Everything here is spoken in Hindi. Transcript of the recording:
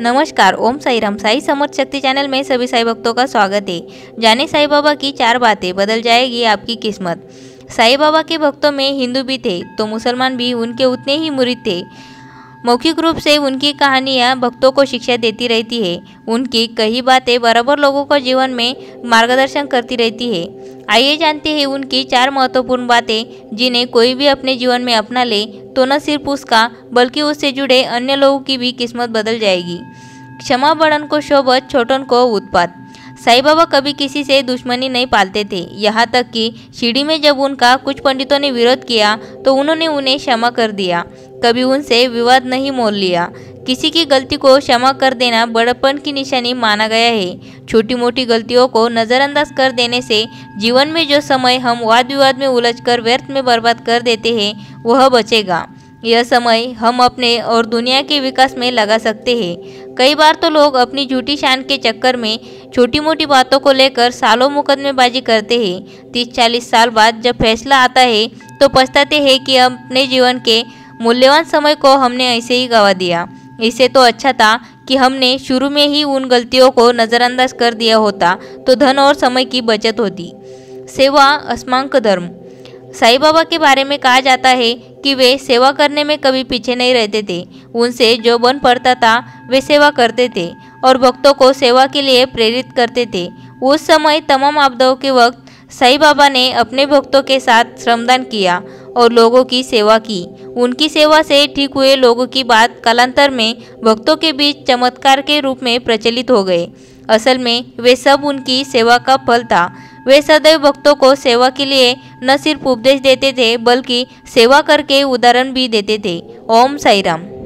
नमस्कार ओम साई राम साई समर्थ शक्ति चैनल में सभी साई भक्तों का स्वागत है जाने साई बाबा की चार बातें बदल जाएगी आपकी किस्मत साई बाबा के भक्तों में हिंदू भी थे तो मुसलमान भी उनके उतने ही मुरीद थे मौखिक रूप से उनकी कहानियाँ भक्तों को शिक्षा देती रहती है उनकी कई बातें बराबर लोगों को जीवन में मार्गदर्शन करती रहती है आइए जानते हैं उनकी चार महत्वपूर्ण बातें जिन्हें कोई भी अपने जीवन में अपना ले तो न सिर्फ उसका बल्कि उससे जुड़े अन्य लोगों की भी किस्मत बदल जाएगी क्षमा बड़न को शोभत छोटन को उत्पाद साई बाबा कभी किसी से दुश्मनी नहीं पालते थे यहाँ तक कि शिडी में जब उनका कुछ पंडितों ने विरोध किया तो उन्होंने उन्हें क्षमा कर दिया कभी उनसे विवाद नहीं मोल लिया किसी की गलती को क्षमा कर देना बड़पन की निशानी माना गया है छोटी मोटी गलतियों को नज़रअंदाज कर देने से जीवन में जो समय हम वाद विवाद में उलझ कर व्यर्थ में बर्बाद कर देते हैं वह बचेगा यह समय हम अपने और दुनिया के विकास में लगा सकते हैं कई बार तो लोग अपनी झूठी शान के चक्कर में छोटी मोटी बातों को लेकर सालों मुकदमेबाजी करते हैं तीस चालीस साल बाद जब फैसला आता है तो पछताते हैं कि अपने जीवन के मूल्यवान समय को हमने ऐसे ही गवा दिया इसे तो अच्छा था कि हमने शुरू में ही उन गलतियों को नज़रअंदाज कर दिया होता तो धन और समय की बचत होती सेवा असमांक धर्म साई बाबा के बारे में कहा जाता है कि वे सेवा करने में कभी पीछे नहीं रहते थे उनसे जो बन पड़ता था वे सेवा करते थे और भक्तों को सेवा के लिए प्रेरित करते थे उस समय तमाम आपदाओं के वक्त साई बाबा ने अपने भक्तों के साथ श्रमदान किया और लोगों की सेवा की उनकी सेवा से ठीक हुए लोगों की बात कालांतर में भक्तों के बीच चमत्कार के रूप में प्रचलित हो गए असल में वे सब उनकी सेवा का फल था वे सदैव भक्तों को सेवा के लिए न सिर्फ उपदेश देते थे बल्कि सेवा करके उदाहरण भी देते थे ओम साई राम